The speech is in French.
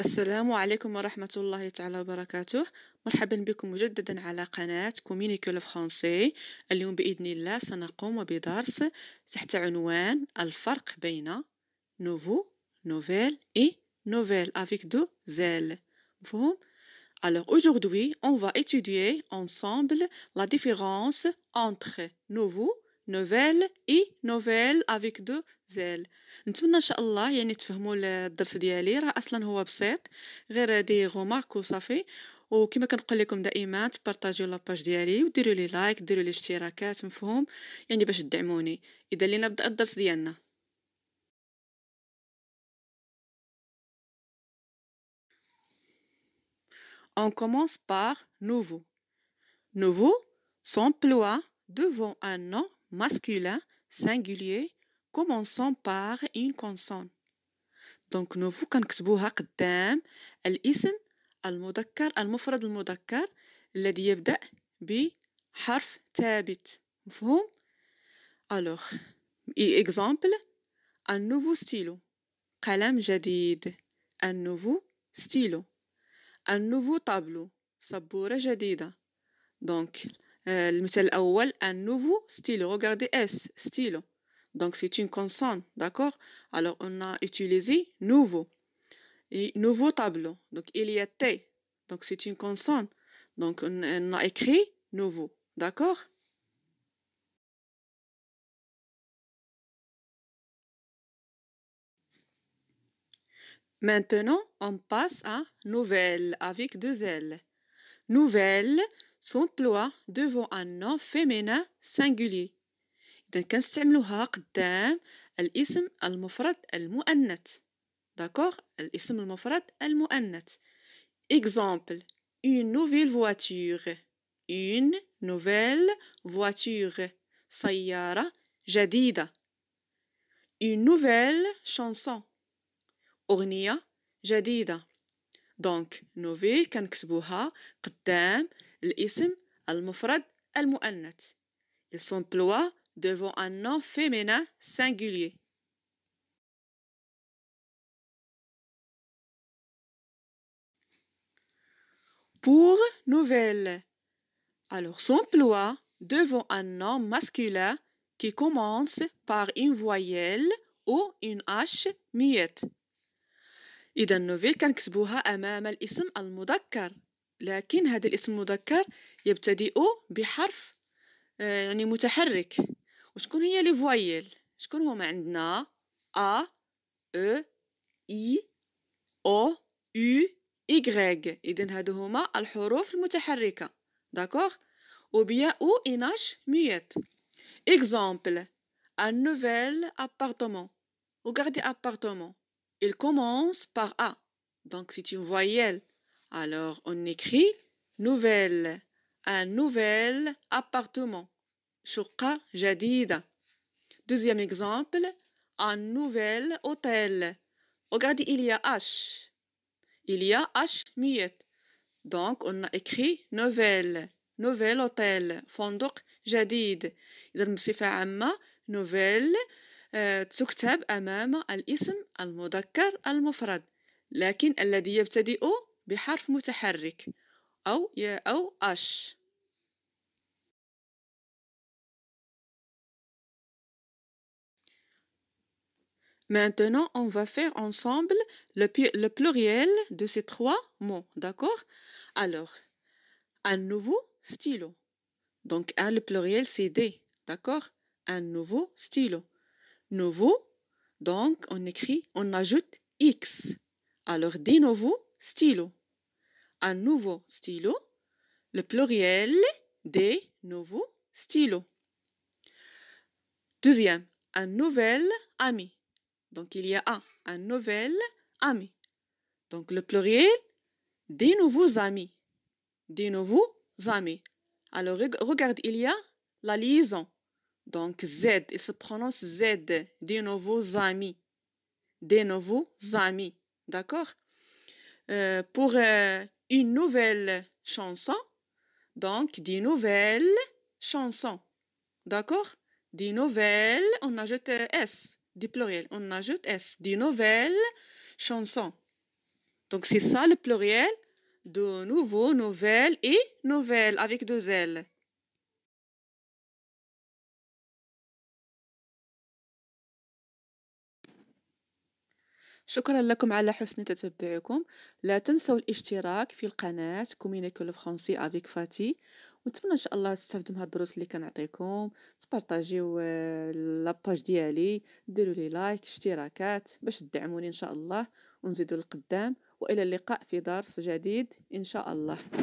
السلام عليكم ورحمة الله تعالى وبركاته مرحبا بكم مجددا على قناة كومينيكو فرونسي اليوم بإذن الله سنقوم بدرس تحت عنوان الفرق بين نوفو نوفيل اي نوفيل افيك دو زيل مفهوم Alors aujourd'hui, on va étudier ensemble la différence entre nouveau نوفيل اي نوفيل افيك دو زيل نتمنى ان شاء الله يعني تفهموا الدرس ديالي راه اصلا هو بسيط غير دي غومارك وصافي وكما كنقول لكم دائما تبارطاجيو لاباج ديالي وديروا لي لايك ديروا لي اشتراكات مفهوم يعني باش تدعموني اذا لنبدا الدرس ديالنا On commence par nouveau. Nouveau s'emploie devant un nom masculin, singulier, commençant par une consonne. Donc, nous vous connaissons qu'il l'isme, le mudakkar, le mufrad le qui commence par un thabit. Alors, exemple, un nouveau stylo. kalam jadid un nouveau stylo un nouveau tableau saboura jadida donc المثال euh, الأول un nouveau style. regardez S style. donc c'est une consonne d'accord alors on a utilisé nouveau et nouveau tableau donc il y a T donc c'est une consonne donc on, on a écrit nouveau d'accord Maintenant, on passe à nouvelle avec deux L. Nouvelle, s'emploie devant un nom féminin singulier. Donc, on s'emploie قدام l'isme al de al-mu'annat. D'accord L'isme al-mufrad al Exemple, une nouvelle voiture. Une nouvelle voiture. Sayara jadida. Une nouvelle chanson. Ornia jadida. Donc, دونك نوفي كنكتبوها قدام الاسم المفرد المؤنث il s'emploie devant un nom féminin singulier pour nouvelle alors s'emploie devant un nom masculin qui commence par une voyelle ou une H miette. إذا نوفيل كنكتبوها أمام الاسم المذكر لكن هذا الاسم المذكر يبتدئ بحرف آه، يعني متحرك وشكون هي لي فوايل شكون هما عندنا أ أ إي أو يو إيغريك إذا هادو هما الحروف المتحركة داكوغ وبيا أو إناش ميت إكزامبل un nouvel appartement. Regardez أبارتومون il commence par A. Donc, c'est une voyelle. Alors, on écrit nouvelle, un nouvel appartement. Shurqa jadida. Deuxième exemple, un nouvel hôtel. Regardez, il y a H. Il y a H miette. Donc, on écrit nouvelle, nouvel hôtel. Fondok jadid. Il y a nouvelle تكتب أمام الاسم المذكر المفرد لكن الذي يبتدئ بحرف متحرك أو أو H. Maintenant, on va faire ensemble le, le pluriel de ces trois mots, d'accord Alors, un nouveau stylo. Donc, un, le pluriel, c'est des, d'accord Un nouveau stylo nouveau, donc on écrit, on ajoute X. Alors de nouveau, stylo. Un nouveau stylo, le pluriel des nouveaux stylos. Deuxième, un nouvel ami. Donc il y a un, un nouvel ami. Donc le pluriel des nouveaux amis. Des nouveaux amis. Alors regarde, il y a la liaison. Donc Z, il se prononce Z, des nouveaux amis. Des nouveaux amis. D'accord euh, Pour euh, une nouvelle chanson, donc des nouvelles chansons. D'accord Des nouvelles, on ajoute euh, S, du pluriel, on ajoute S, des nouvelles chansons. Donc c'est ça le pluriel de nouveau, nouvelle et nouvelles avec deux L. شكرا لكم على حسن تتبعكم لا تنسوا الاشتراك في القناة كومينيكو الفرنسي افيك فاتي ونتمنى ان شاء الله تستافدوا من هاد الدروس اللي كنعطيكم تبارطاجيو آه، لاباج ديالي ديروا لي لايك اشتراكات باش تدعموني ان شاء الله ونزيدوا القدام والى اللقاء في درس جديد ان شاء الله